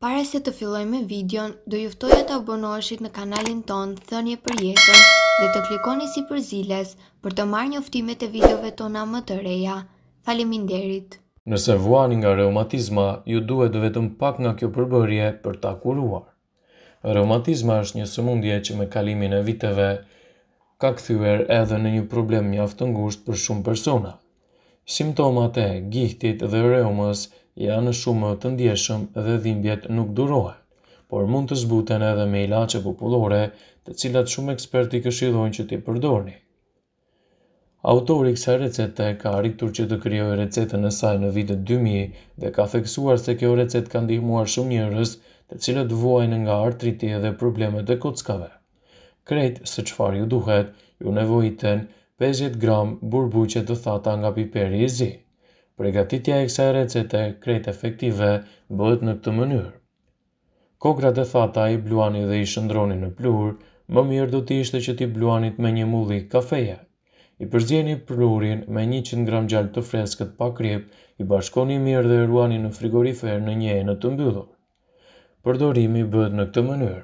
Pare se të filloj me videon, do juftoj e të abonoshit në kanalin ton, thënje për jetën dhe të klikoni si për ziles për të marrë një uftimet e videove tona më të reja. Falimin derit! Nëse vuani nga reumatizma, ju duhet dhe vetëm pak nga kjo përbërje për ta kuruar. Reumatizma është një sëmundje që me kalimin e viteve ka këthyver edhe në një problem mjaftë ngusht për shumë persona. Simptomate, gjihtit dhe reumës janë shumë të ndjeshëm dhe dhimbjet nuk durohen por mund të zbuten edhe me ilaqe populore të cilat shumë eksperti këshidojnë që t'i përdorni. Autori kësa recete ka arritur që të kryoj recetën e saj në vitët 2000 dhe ka theksuar se kjo recet ka ndihmuar shumë njërës të cilat vuajnë nga artriti edhe problemet e kockave. Krejt se qëfar ju duhet, ju nevojiten 50 gram burbuqet të thata nga piperi i zi. Pregatitja e kësaj recete krejt efektive bëhet në këtë mënyrë. Kokrat e thata i bluani dhe i shëndroni në plurë, më mirë do të ishte që ti bluanit me një mulli kafeja. I përzjeni plurin me 100 gram gjallë të freskët pa kryp, i bashkoni mirë dhe ruani në frigorifer në një në të mbyllur. Përdorimi bëhet në këtë mënyrë.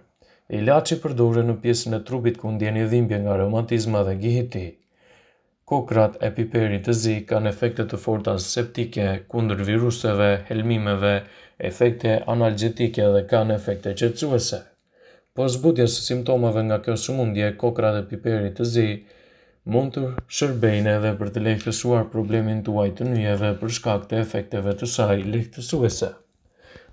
Ilaçi përdore në pjesën e trupit ku ndjeni dhimbje nga romantizma dhe gjihiti. Kokrat e piperit të zi kanë efekte të forta septike kundër viruseve, helmimeve, efekte analgjetike dhe kanë efekte qetësuese. Po zbutjes së simptomave nga kjo sëmundje, kokrat e piperit të zi mund të shërbejnë edhe për të lehtësuar problemin tuaj të njëve për shkak të efekteve të saj lehtësuese.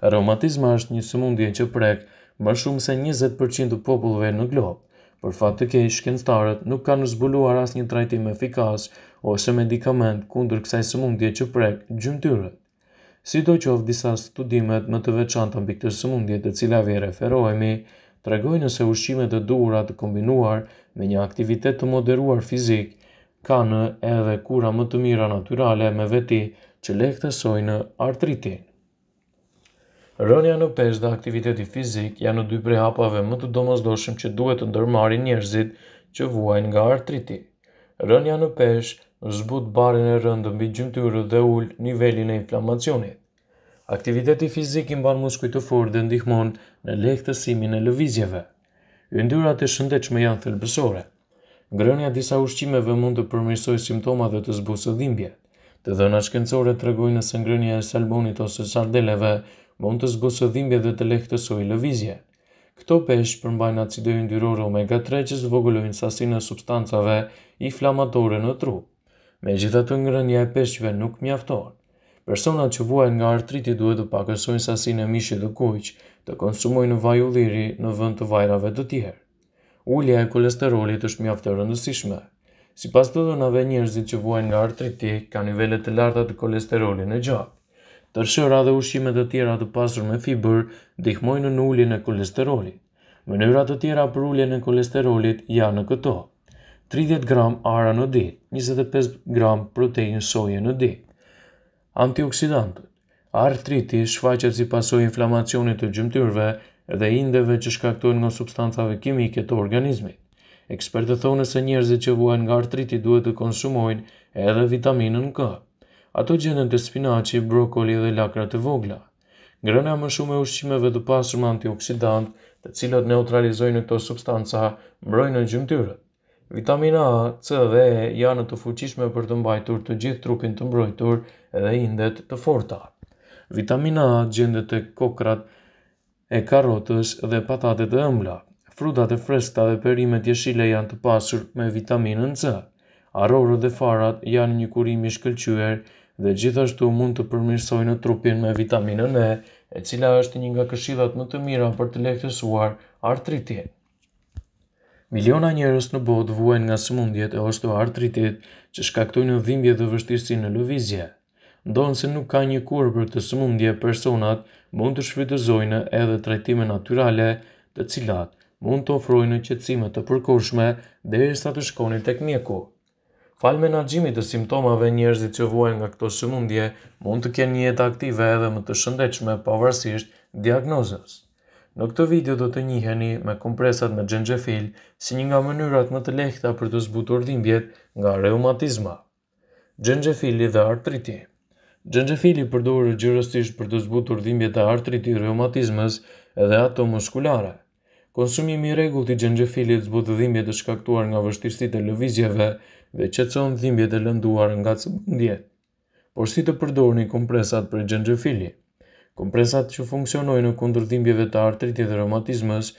Aromatizma është një sëmundje që prek më shumë se 20% të popullve në globë, Për fat të keq, shkencëtarët nuk kanë zbuluar asnjë trajtim efikas ose medikament kundër kësaj sëmundje që prek gjymtyrën. Sidoqoftë, disa studimet më të veçanta mbi këtë sëmundje të cilave referohemi tregojnë se ushqimet e duhura të kombinuar me një aktivitet të moderuar fizik kanë edhe kura më të mira natyrale me veti që lehtësojnë artritin. Rënja në peshë dhe aktiviteti fizik janë në dy prej hapave më të domosdoshëm që duhet të ndërmarrin njerëzit që vuajnë nga artriti. Rënja në peshë zbut barën e rëndë mbi gjymtyrën dhe ul nivelin e inflamacionit. Aktiviteti fizik i mban muskujt të fortë dhe ndihmon në lehtësimin e lëvizjeve. Yndyrat e shëndetshme janë thelbësore. Ngrënia disa ushqimeve mund të përmirësoj simptomat dhe të zbusë dhimbje. Të dhëna shkencore të regojnë nëse ngrënia e salbonit ose sardeleve mund të zgosë dhimbje dhe të lehtësoj lëvizje. Këto peshë përmbajnë acidojnë dyrorë omega 3 që zvogullojnë sasinë e substancave i flamatore në tru. Me gjitha të ngrënja e peshqve nuk mjaftohen. Personat që vuajnë nga artriti duhet të pakësojnë sasinë e mishit dhe kujqë të konsumojnë në vaj u dhiri në vënd të vajrave të tjerë. Ullja e kolesterolit është mjaftë rëndësishme. Si pas të dhënave njërzit që vuajnë nga artriti, ka nivellet të larta të kolesterolit në gjatë tërshëra dhe ushqimet të tjera të pasur me fiber dihmojnë në ulljen e kolesterolit. Mënyrat të tjera për ulljen e kolesterolit janë në këto. 30 gram ara në ditë, 25 gram protein soje në ditë. Antioksidantët. Artriti shfaqet si pasojë inflamacionit të gjymtyrve dhe indeve që shkaktojnë nga substancave kimike të organizmit. Ekspertët thonë se njerëzit që vuajnë nga artriti duhet të konsumojnë edhe vitaminën K ato gjenden të spinaci, brokoli dhe lakrat të vogla. Grëna më shumë e ushqimeve të pasur me antioksidant, të cilat neutralizojnë këto substanca, mbrojnë në gjymtyrët. Vitamina A, C dhe E janë të fuqishme për të mbajtur të gjithë trupin të mbrojtur dhe indet të forta. Vitamina A gjendet e kokrat e karotës dhe patatet e ëmbla. Frutat e freskta dhe perimet jeshile janë të pasur me vitaminën C. Arorët dhe farat janë një kurimi shkëlqyer dhe gjithashtu mund të përmirësojnë trupin me vitaminën E, e cila është një nga këshillat më të mira për të lehtësuar artritin. Miliona njerëz në botë vuajnë nga sëmundjet e osteoartritit, që shkaktojnë dhimbje dhe vështirësi në lëvizje. Ndonë se nuk ka një kur për të sëmundje, personat mund të shfrytëzojnë edhe trajtime naturale të cilat mund të ofrojnë qëtësime të përkoshme dhe e sa të shkoni tek mjeku. Fal menaxhimit të simptomave njerëzit që vuajnë nga këto sëmundje mund të kenë një jetë aktive edhe më të shëndetshme pavarësisht diagnozës. Në këtë video do të njiheni me kompresat me gjengjefil si një nga mënyrat më të lehta për të zbutur dhimbjet nga reumatizma. Gjengjefili dhe artriti Gjengjefili përdojrë gjërësisht për të zbutur dhimbjet e artriti reumatizmes edhe ato muskulare konsumimi i rregullt i xhenxhefilit zbut dhimbjet e shkaktuar nga vështirësitë e lëvizjeve dhe qetëson dhimbjet e lënduar nga cëmbundje. Por si të përdorni kompresat për xhenxhefili? Kompresat që funksionojnë në kundër dhimbjeve të artritit dhe reumatizmës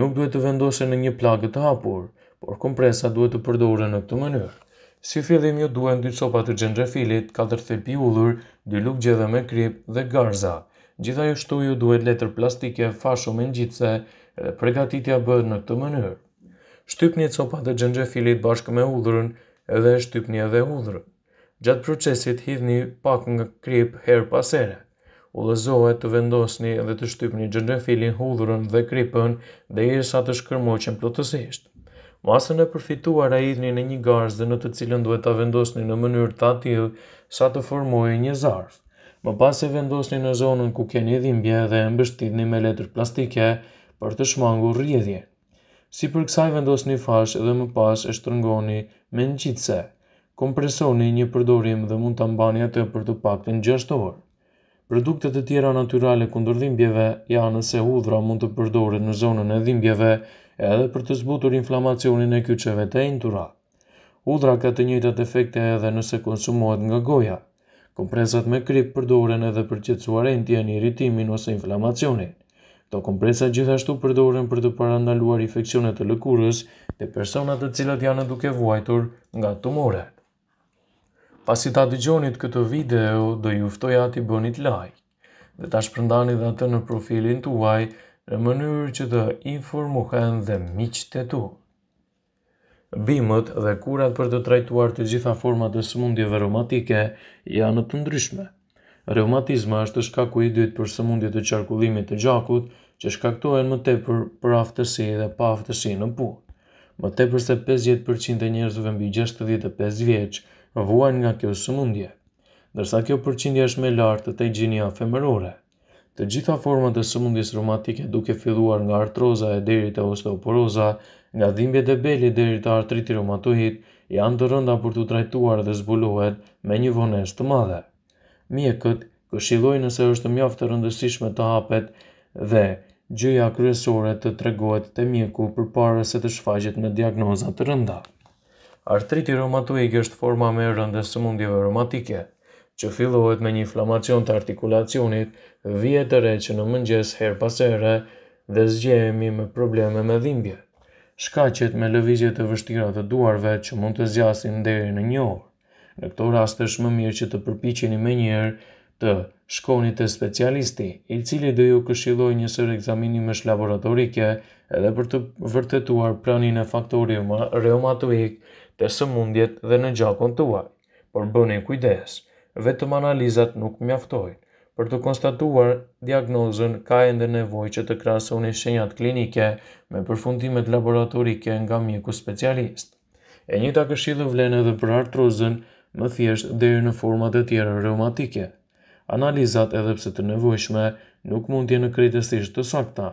nuk duhet të vendosen në një plagë të hapur, por kompresat duhet të përdoren në këtë mënyrë. Si fillim ju duhen dy copa të xhenxhefilit, katër thepi ullur, dy lugë gjethe me krip dhe garza. Gjithashtu ju duhet letër plastike, fasho me ngjitse, edhe pregatitja bëhet në këtë mënyrë. Shtypni copat e xhenxhefilit bashkë me udhërën, edhe shtypni edhe udhërën. Gjatë procesit hidhni pak nga krip her pas here. Ullëzohet të vendosni dhe të shtypni xhenxhefilin, hudhrën dhe kripën derisa të shkërmoqen plotësisht. Masën e përfituar a idhni në një garzë dhe në të cilën duhet të vendosni në mënyrë të atil sa të formojë një zarfë. Më pas e vendosni në zonën ku keni dhimbje dhe e mbështidni me letër plastike, për të shmangur rjedhje. Si për kësaj vendos një fash edhe më pas e shtërngoni me në qitëse, kompresoni një përdorim dhe mund të mbani atë për të pak të një orë. Produktet e tjera naturale kundër dhimbjeve janë nëse hudhra mund të përdoret në zonën e dhimbjeve edhe për të zbutur inflamacionin e kyçeve të injtura. Hudhra ka të njëjtat efekte edhe nëse konsumohet nga goja. Kompresat me krip përdoren edhe për qetësuar entjen, irritimin ose inflamacionin. Këto kompresa gjithashtu përdoren për të parandaluar infekcionet të lëkurës të personat të cilat janë duke vuajtur nga tumoret. Pas i ta dëgjonit këtë video, do juftoj ati bënit like dhe ta shpërndani dhe atë në profilin të uaj në mënyrë që të informohen dhe miqë të tu. Bimët dhe kurat për të trajtuar të gjitha format dhe sëmundjeve romatike janë të ndryshme. Reumatizma është shkaku i dytë për sëmundjet të qarkullimit të gjakut, që shkaktohen më tepër për aftësi dhe pa aftësi në punë. Më tepër se 50% e njerëzve mbi 65 vjeç vuajnë nga kjo sëmundje, ndërsa kjo përqindje është më lartë te gjinia femërore. Të gjitha format e sëmundjes reumatike, duke filluar nga artroza e deri te osteoporoza, nga dhimbjet e belit deri te artriti reumatoid, janë të rënda për të trajtuar dhe zbulohet me një vonesë të madhe mjekët këshiloj nëse është mjaftë të rëndësishme të hapet dhe gjëja kryesore të tregohet të mjeku për pare se të shfaqet në diagnozat të rënda. Artriti reumatoik është forma me rëndës së mundjeve reumatike, që fillohet me një inflamacion të artikulacionit, vjetë të re që në mëngjes her pasere dhe zgjemi me probleme me dhimbje. shkaqet me lëvizje të vështira të duarve që mund të zjasin deri në një orë. Në këto raste është më mirë që të përpiqeni më njëherë të shkoni te specialisti, i cili do ju këshilloj një sër ekzaminimesh laboratorike edhe për të vërtetuar pranin e faktori reumatuik të sëmundjet dhe në gjakon të uaj. Por bëni kujdes, vetëm analizat nuk mjaftoj. Për të konstatuar diagnozën, ka e ndër nevoj që të krasoni shenjat klinike me përfundimet laboratorike nga mjeku specialist. E njëta këshilë vlenë edhe për artrozën, në thjesht deri në format e tjera reumatike. Analizat edhe pse të nevojshme nuk mund t'jenë kritisisht të sakta.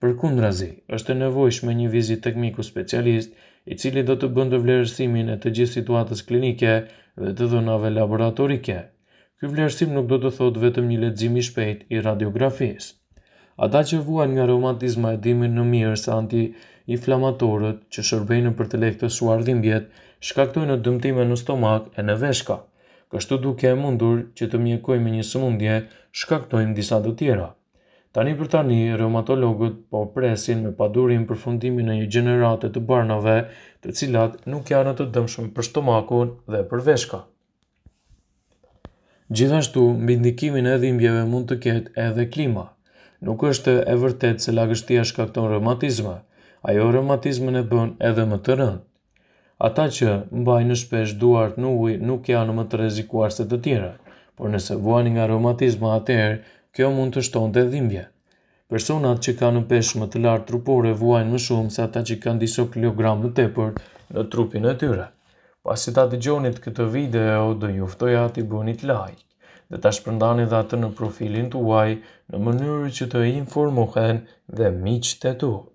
Për kundrazi, është e nevojshme një vizit të kmiku specialist i cili do të bëndë vlerësimin e të gjithë situatës klinike dhe të dhënave laboratorike. Ky vlerësim nuk do të thotë vetëm një ledzimi shpejt i radiografisë. Ata që vuan nga reumatizma e dimin në mirës anti-inflamatorët që shërbejnë për të lektësuar dhimbjet shkaktojnë dëmtime në stomak e në veshka. Kështu duke e mundur që të mjekoj me një sëmundje, shkaktojmë disa të tjera. Tani për tani, reumatologët po presin me padurin për fundimin e një generatet të barnave të cilat nuk janë të dëmshëm për stomakun dhe për veshka. Gjithashtu, mbindikimin e dhimbjeve mund të ketë edhe klima. Nuk është e vërtet se lagështia shkakton reumatizme, ajo reumatizme e bën edhe më të rëndë ata që mbajnë në shpesh duart në ujë nuk janë më të rrezikuar se të tjera, por nëse vuani nga reumatizma atëherë, kjo mund të shtonte dhimbje. Personat që kanë pesh më të lartë trupore vuajnë më shumë se ata që kanë diso kilogram më tepër në trupin e tyre. Pasi ta gjonit këtë video, do ju ftoja ti bëni like dhe ta shpërndani dhe atë në profilin tuaj në mënyrë që të informohen dhe miqtë të tuaj.